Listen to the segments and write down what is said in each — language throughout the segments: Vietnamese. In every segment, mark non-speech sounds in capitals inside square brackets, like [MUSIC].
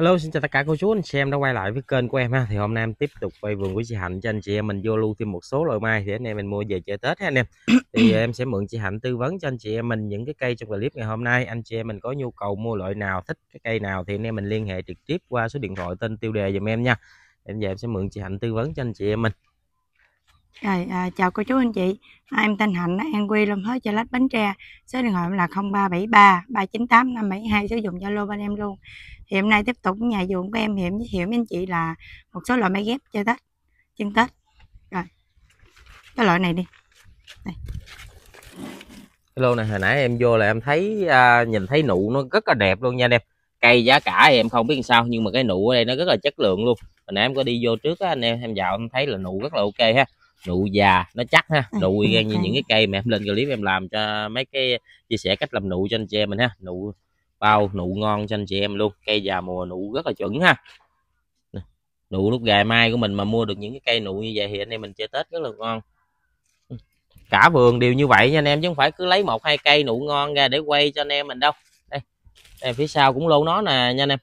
Hello xin chào tất cả cô chú anh chị em đã quay lại với kênh của em ha. Thì hôm nay em tiếp tục quay vườn của chị Hạnh cho anh chị em mình vô lưu thêm một số loại mai thì anh em mình mua về chơi Tết ha anh em. [COUGHS] Thì em sẽ mượn chị Hạnh tư vấn cho anh chị em mình những cái cây trong clip ngày hôm nay. Anh chị em mình có nhu cầu mua loại nào, thích cái cây nào thì anh em mình liên hệ trực tiếp qua số điện thoại tên tiêu đề giùm em nha. Em giờ em sẽ mượn chị Hạnh tư vấn cho anh chị em mình. Rồi, à, chào cô chú anh chị, à, em tên Hạnh, An Quy, luôn hết cho Lách, bánh Tre Số điện thoại là 0373 398 572, sử dụng Zalo bên em luôn Thì hôm nay tiếp tục nhà vườn của em hiểm giới thiệu với anh chị là một số loại máy ghép chơi Tết, chân Tết Rồi, cái loại này đi Đây. Cái lô này hồi nãy em vô là em thấy, à, nhìn thấy nụ nó rất là đẹp luôn nha anh em Cây giá cả thì em không biết sao, nhưng mà cái nụ ở đây nó rất là chất lượng luôn Hồi nãy em có đi vô trước á, anh em, em vào em thấy là nụ rất là ok ha nụ già nó chắc ha nụ y gan như những cái cây mà em lên clip em làm cho mấy cái chia sẻ cách làm nụ cho anh chị em mình ha nụ bao nụ ngon cho anh chị em luôn cây già mùa nụ rất là chuẩn ha nụ lúc gài mai của mình mà mua được những cái cây nụ như vậy thì anh em mình chơi tết rất là ngon ừ, cả vườn đều như vậy nha anh em chứ không phải cứ lấy một hai cây nụ ngon ra để quay cho anh em mình đâu đây, đây phía sau cũng lô nó nè nha anh em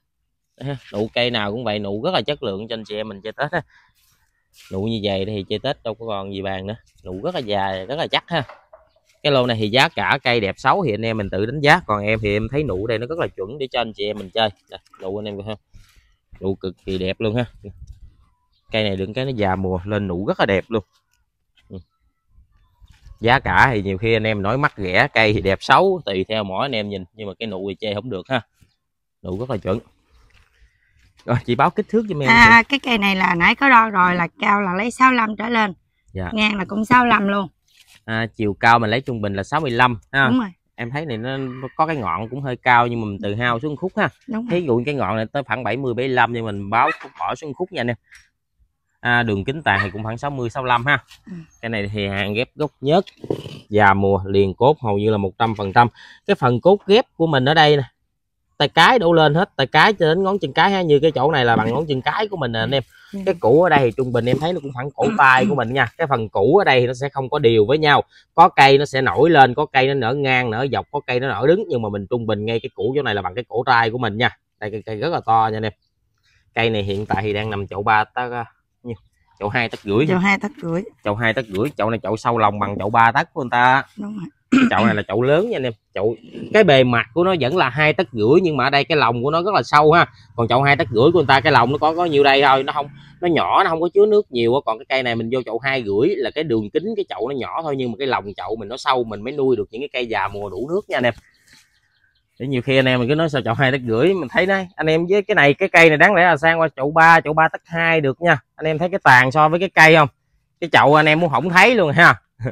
nụ cây nào cũng vậy nụ rất là chất lượng cho anh chị em mình chơi tết ha nụ như vậy thì chơi tết đâu có còn gì bàn nữa nụ rất là dài rất là chắc ha cái lô này thì giá cả cây đẹp xấu thì anh em mình tự đánh giá còn em thì em thấy nụ đây nó rất là chuẩn để cho anh chị em mình chơi đây, nụ anh em ha nụ cực kỳ đẹp luôn ha cây này đừng cái nó già mùa lên nụ rất là đẹp luôn ừ. giá cả thì nhiều khi anh em nói mắc rẻ cây thì đẹp xấu tùy theo mỗi anh em nhìn nhưng mà cái nụ thì chơi không được ha nụ rất là chuẩn rồi chị báo kích thước cho em à, à, cái cây này là nãy có đo rồi là cao là lấy 65 trở lên dạ. ngang là cũng 65 luôn à, chiều cao mình lấy trung bình là 65 ha. đúng rồi em thấy này nó có cái ngọn cũng hơi cao nhưng mà mình từ hao xuống khúc ha thí dụ cái ngọn này tới khoảng 70 75 nhưng mình báo bỏ xuống khúc nha anh em à, đường kính tàn thì cũng khoảng 60 65 ha ừ. cái này thì hàng ghép gốc nhất, già mùa liền cốt hầu như là 100 phần trăm cái phần cốt ghép của mình ở đây này tay cái đổ lên hết tay cái cho đến ngón chân cái ha như cái chỗ này là bằng ngón chân cái của mình nè anh em ừ. cái cũ ở đây thì trung bình em thấy nó cũng khoảng cổ tay của mình nha cái phần cũ ở đây thì nó sẽ không có điều với nhau có cây nó sẽ nổi lên có cây nó nở ngang nở dọc có cây nó nở đứng nhưng mà mình trung bình ngay cái cũ chỗ này là bằng cái cổ tay của mình nha đây cây, cây rất là to nha anh em cây này hiện tại thì đang nằm chậu ba tấc chậu hai tấc rưỡi chậu hai tấc rưỡi chậu hai tấc rưỡi chậu này chậu sâu lòng bằng chậu ba tấc của người ta đúng rồi [COUGHS] chậu này là chậu lớn nha anh em chậu cái bề mặt của nó vẫn là hai tấc rưỡi nhưng mà ở đây cái lồng của nó rất là sâu ha còn chậu hai tấc rưỡi của người ta cái lồng nó có có nhiêu đây thôi nó không nó nhỏ nó không có chứa nước nhiều còn cái cây này mình vô chậu hai rưỡi là cái đường kính cái chậu nó nhỏ thôi nhưng mà cái lồng chậu mình nó sâu mình mới nuôi được những cái cây già mùa đủ nước nha anh em để nhiều khi anh em mình cứ nói sao chậu hai tấc rưỡi mình thấy đấy anh em với cái này cái cây này đáng lẽ là sang qua chậu ba chậu ba tấc hai được nha anh em thấy cái tàn so với cái cây không cái chậu anh em muốn không thấy luôn ha [LAUGHS]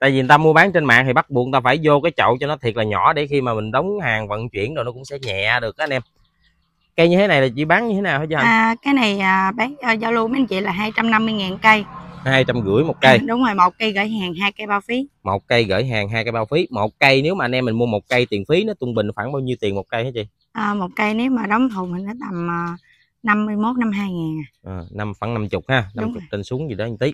tại vì người ta mua bán trên mạng thì bắt buộc người ta phải vô cái chậu cho nó thiệt là nhỏ để khi mà mình đóng hàng vận chuyển rồi nó cũng sẽ nhẹ được anh em cây như thế này là chỉ bán như thế nào hả chị à, cái này à, bán à, giao lưu mấy anh chị là 250.000 cây hai trăm rưỡi một cây ừ, đúng rồi một cây gửi hàng hai cây bao phí một cây gửi hàng hai cây bao phí một cây nếu mà anh em mình mua một cây tiền phí nó trung bình khoảng bao nhiêu tiền một cây hả chị à, một cây nếu mà đóng thùng mình nó tầm à, 51 52 ngàn à, ờ, năm khoảng 50 ha 50 trên xuống gì đó một tí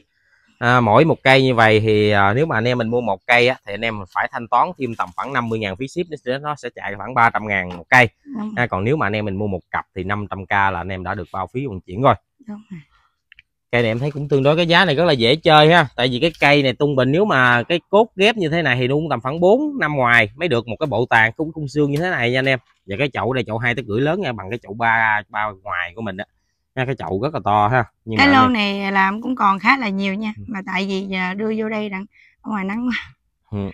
à, mỗi một cây như vậy thì à, nếu mà anh em mình mua một cây á, thì anh em phải thanh toán thêm tầm khoảng 50.000 phí ship nó sẽ chạy khoảng 300.000 một cây à, còn nếu mà anh em mình mua một cặp thì 500k là anh em đã được bao phí vận chuyển rồi cây này em thấy cũng tương đối cái giá này rất là dễ chơi ha tại vì cái cây này tung bình nếu mà cái cốt ghép như thế này thì luôn tầm khoảng 4 năm ngoài mới được một cái bộ tàn cũng cung xương như thế này nha anh em và cái chậu này chậu hai tới rưỡi lớn nha bằng cái chậu ba ba ngoài của mình đó nha cái chậu rất là to ha nhưng cái lô này làm cũng còn khá là nhiều nha ừ. mà tại vì giờ đưa vô đây đặng ngoài nắng quá ừ.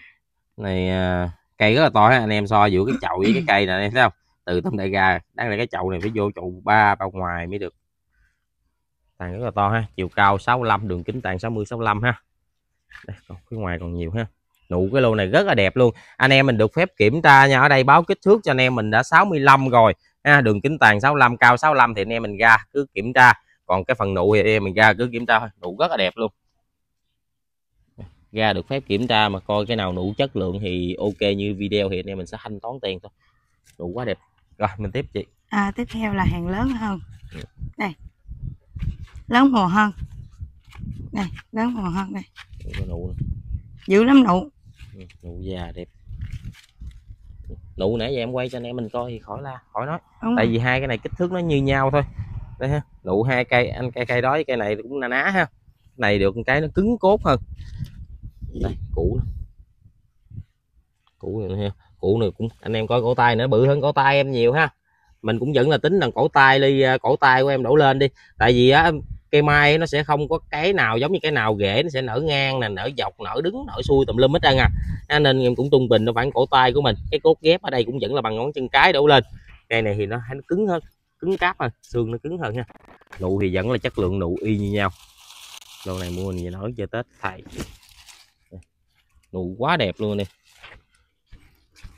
này à, cây rất là to ha anh em so giữa cái chậu với cái cây này anh em thấy không từ tấm đại gà đang là cái chậu này phải vô chậu ba bao ngoài mới được tàn rất là to ha chiều cao 65 đường kính tàn 60 65 ha đây, còn phía ngoài còn nhiều ha nụ cái lô này rất là đẹp luôn anh em mình được phép kiểm tra nha ở đây báo kích thước cho anh em mình đã 65 rồi ha, đường kính tàn 65 cao 65 thì anh em mình ra cứ kiểm tra còn cái phần nụ thì anh em mình ra cứ kiểm tra thôi nụ rất là đẹp luôn ra được phép kiểm tra mà coi cái nào nụ chất lượng thì ok như video thì anh em mình sẽ thanh toán tiền thôi nụ quá đẹp rồi mình tiếp chị à, tiếp theo là hàng lớn hơn ừ. đây lớn hồ hơn đây lớn hồ hơn đây nụ dữ lắm nụ ừ, nụ già đẹp nụ nãy giờ em quay cho anh em mình coi thì khỏi la khỏi nói Đúng tại vì hai cái này kích thước nó như nhau thôi đây ha nụ hai cây anh cây cây đó với cây này cũng là ná ha này được cái nó cứng cốt hơn đây cũ cũ này ha cũ này cũng anh em coi cổ tay nữa bự hơn cổ tay em nhiều ha mình cũng vẫn là tính là cổ tay ly à, cổ tay của em đổ lên đi tại vì á cây mai nó sẽ không có cái nào giống như cái nào rễ nó sẽ nở ngang nè nở dọc nở đứng nở xuôi tùm lum hết trơn à nên em cũng tung bình nó khoảng cổ tay của mình cái cốt ghép ở đây cũng vẫn là bằng ngón chân cái đổ lên cây này thì nó nó cứng hơn cứng cáp hơn xương nó cứng hơn nha nụ thì vẫn là chất lượng nụ y như nhau lô này mua gì nói cho tết thầy nụ quá đẹp luôn đi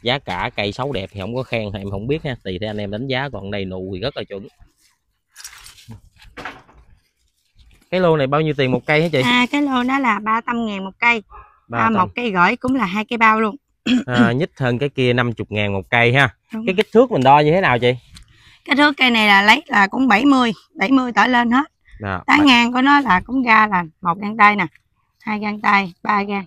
giá cả cây xấu đẹp thì không có khen thì em không biết ha tùy theo anh em đánh giá còn đây nụ thì rất là chuẩn cái lô này bao nhiêu tiền một cây hả chị à cái lô đó là 300 ngàn một cây à, một cây gửi cũng là hai cây bao luôn à, nhích hơn cái kia 50 ngàn một cây ha Đúng. cái kích thước mình đo như thế nào chị cái thước cây này là lấy là cũng 70 70 trở lên hết đó, tán bạn... ngang của nó là cũng ra là một gang tay nè hai gang tay ba gang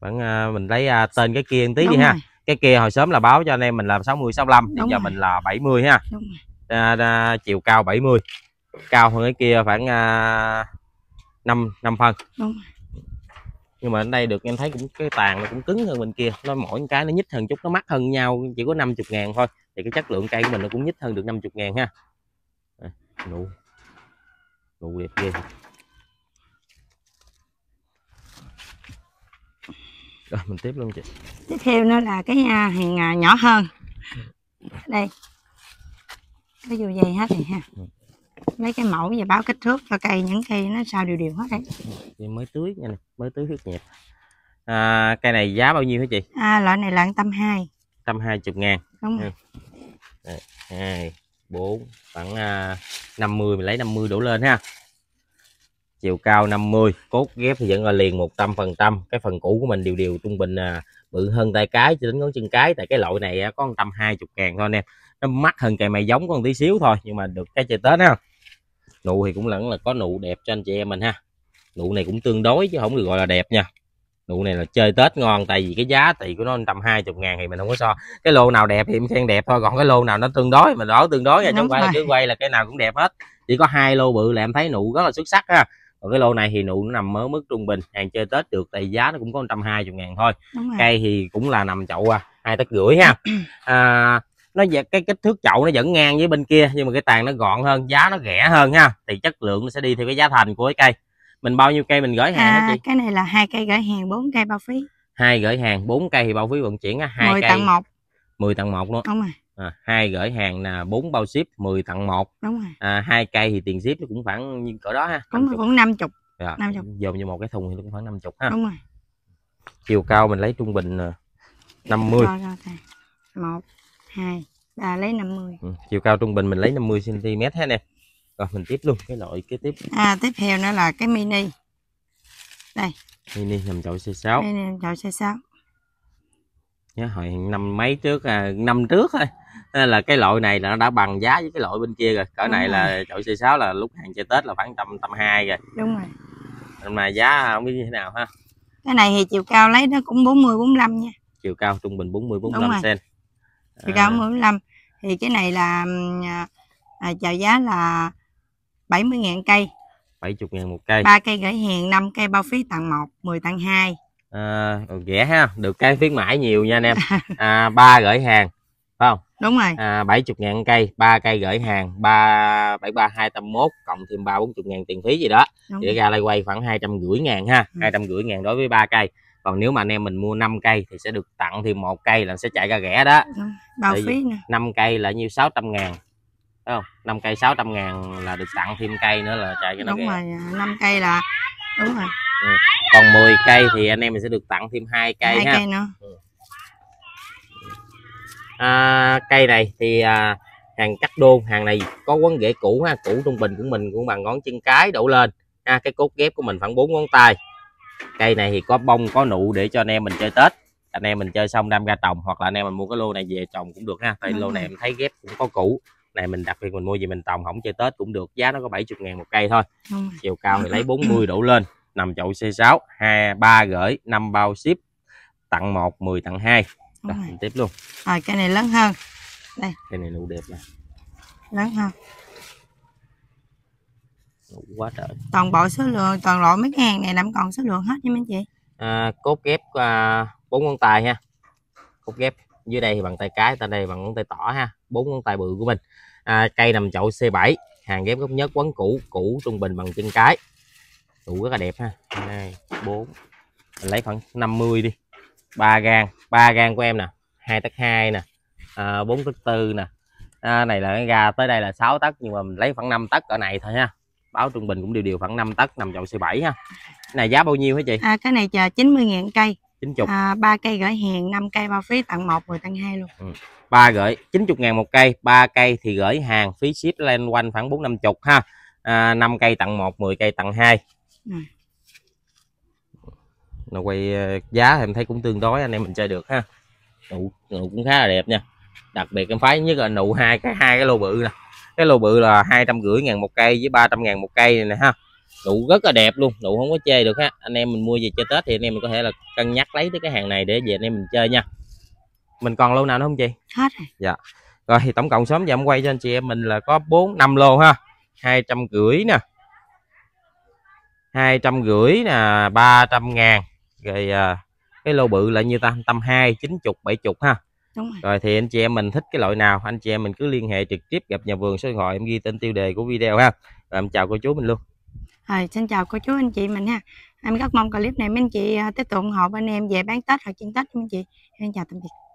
vẫn à, mình lấy à, tên cái kia một tí Đúng đi rồi. ha cái kia hồi sớm là báo cho anh em mình là 60 65 bây giờ mình là 70 ha à, à, chiều cao 70 cao hơn cái kia khoảng à, năm năm phân Đúng. nhưng mà ở đây được em thấy cũng cái tàn nó cũng cứng hơn bên kia nó mỗi cái nó nhích hơn chút nó mắc hơn nhau chỉ có 50 ngàn thôi thì cái chất lượng cây của mình nó cũng nhích hơn được 50 ngàn ha nụ nụ đẹp ghê rồi mình tiếp luôn chị tiếp theo nữa là cái à, hàng à, nhỏ hơn ừ. đây cái dù dày hết này ha ừ lấy cái mẫu và báo kích thước cho cây những cây nó sao đều đều hết đấy chị mới tưới nha này mới tưới huyết nhẹ. à, cây này giá bao nhiêu hả chị à, loại này là tâm hai tâm hai chục ngàn đúng ừ. hai bốn khoảng à, năm mươi mình lấy 50 đổ lên ha chiều cao 50 cốt ghép thì vẫn là liền một trăm phần trăm cái phần cũ của mình đều đều trung bình bự à, hơn tay cái cho đến ngón chân cái tại cái loại này có trăm hai chục ngàn thôi anh em. nó mắc hơn cây mày giống con tí xíu thôi nhưng mà được cái chơi tết ha nụ thì cũng lẫn là có nụ đẹp cho anh chị em mình ha nụ này cũng tương đối chứ không được gọi là đẹp nha nụ này là chơi tết ngon tại vì cái giá thì của nó tầm hai chục ngàn thì mình không có so cái lô nào đẹp thì em khen đẹp thôi còn cái lô nào nó tương đối mình đỡ tương đối nha trong quay là cứ quay là cái nào cũng đẹp hết chỉ có hai lô bự là em thấy nụ rất là xuất sắc ha còn cái lô này thì nụ nó nằm ở mức trung bình hàng chơi tết được tại giá nó cũng có 120 ngàn thôi cây thì cũng là nằm chậu à hai tấc rưỡi ha [CLEARS THROAT] à, nó cái kích thước chậu nó vẫn ngang với bên kia nhưng mà cái tàn nó gọn hơn giá nó rẻ hơn ha thì chất lượng nó sẽ đi theo cái giá thành của cái cây mình bao nhiêu cây mình gửi hàng à, chị cái này là hai cây gửi hàng bốn cây bao phí hai gửi hàng bốn cây thì bao phí vận chuyển á hai 10 cây tặng một mười tặng một luôn đúng rồi à, hai gửi hàng là bốn bao ship 10 tặng một đúng rồi à, hai cây thì tiền ship nó cũng khoảng như cỡ đó ha cũng cũng năm chục dạ, năm chục dồn vô một cái thùng thì cũng khoảng năm chục ha đúng rồi chiều cao mình lấy trung bình 50 à, mươi một 2 là lấy 50 ừ. chiều cao trung bình mình lấy 50 cm ha nè rồi mình tiếp luôn cái loại kế tiếp à tiếp theo nữa là cái mini đây mini nằm chậu C6 mini nằm chậu C6 nhớ hồi năm mấy trước à, năm trước thôi là cái loại này là nó đã bằng giá với cái loại bên kia rồi cỡ Đúng này rồi. là chậu C6 là lúc hàng chơi Tết là khoảng tầm tầm hai rồi Đúng rồi hôm nay giá không biết như thế nào ha cái này thì chiều cao lấy nó cũng 40 45 nha chiều cao trung bình 40 45 cm thì cao à. 45 thì cái này là à, à, chào giá là 70 ngàn cây 70 ngàn một cây ba cây gửi hàng 5 cây bao phí tặng 1 10 tặng 2 à, ừ, rẻ ha được cái khuyến mãi nhiều nha anh em [LAUGHS] à, 3 gửi hàng phải không đúng rồi à, 70 ngàn cây ba cây gửi hàng 3 73281 cộng thêm 3 40 ngàn tiền phí gì đó đúng. thì ra lại quay khoảng 250 ngàn ha ừ. 250 ngàn đối với ba cây còn nếu mà anh em mình mua 5 cây thì sẽ được tặng thêm một cây là sẽ chạy ra rẻ đó ừ, bao phí nè 5 cây là nhiêu 600 ngàn Đúng không 5 cây 600 ngàn là được tặng thêm cây nữa là chạy cho nó đúng rẻ. rồi 5 à, cây là đúng rồi ừ. còn 10 cây thì anh em mình sẽ được tặng thêm hai cây 2 ha. cây nữa ừ. à, cây này thì à, hàng cắt đôn hàng này có quấn rễ cũ ha cũ trung bình của mình cũng bằng ngón chân cái đổ lên ha cái cốt ghép của mình khoảng bốn ngón tay cây này thì có bông có nụ để cho anh em mình chơi tết anh em mình chơi xong đam ra trồng hoặc là anh em mình mua cái lô này về trồng cũng được ha tại lô này em thấy ghép cũng có cũ này mình đặc biệt mình mua về mình trồng không chơi tết cũng được giá nó có 70 ngàn một cây thôi chiều cao thì lấy 40 đủ lên nằm chậu C6 hai ba gửi năm bao ship tặng một 10 tặng hai rồi, mình tiếp luôn rồi cây này lớn hơn đây cây này nụ đẹp nè lớn hơn quá trời toàn bộ số lượng toàn bộ mấy cái hàng này làm còn số lượng hết nha mấy chị à, cốt ghép à, bốn à, ngón tay ha cốt ghép dưới đây thì bằng tay cái tay đây bằng ngón tay tỏ ha bốn ngón tài bự của mình à, cây nằm chậu C7 hàng ghép gốc nhất quấn cũ cũ trung bình bằng chân cái đủ rất là đẹp ha hai bốn lấy khoảng 50 đi ba gan ba gan của em nè hai tấc hai nè à, bốn tấc tư nè à, này là cái gà tới đây là 6 tấc nhưng mà mình lấy khoảng 5 tấc ở này thôi ha báo trung bình cũng đều đều khoảng 5 tấc nằm dòng C7 ha cái này giá bao nhiêu hả chị à, cái này chờ 90.000 cây 90 à, 3 cây gửi hẹn 5 cây bao phí tặng 1 rồi tặng 2 luôn ừ. 3 gửi 90 ngàn một cây 3 cây thì gửi hàng phí ship lên quanh khoảng 4 50 ha à, 5 cây tặng 1 10 cây tặng 2 ừ. nó quay ờ, giá thì em thấy cũng tương đối anh em mình chơi được ha nụ, nụ cũng khá là đẹp nha đặc biệt em phái nhất là nụ hai cái hai cái lô bự nè cái lô bự là hai trăm rưỡi ngàn một cây với ba trăm ngàn một cây này nè ha nụ rất là đẹp luôn nụ không có chê được ha anh em mình mua về chơi tết thì anh em mình có thể là cân nhắc lấy tới cái hàng này để về anh em mình chơi nha mình còn lâu nào nữa không chị hết rồi dạ rồi thì tổng cộng sớm giờ em quay cho anh chị em mình là có bốn năm lô ha hai trăm rưỡi nè hai trăm rưỡi nè ba trăm ngàn rồi à, cái lô bự là như ta tâm hai chín chục bảy chục ha Đúng rồi. rồi thì anh chị em mình thích cái loại nào anh chị em mình cứ liên hệ trực tiếp gặp nhà vườn số điện thoại em ghi tên tiêu đề của video ha rồi em chào cô chú mình luôn rồi xin chào cô chú anh chị mình ha em rất mong clip này mấy anh chị à, tiếp tục ủng hộ bên em về bán tết hoặc chiên tết anh chị em chào tạm biệt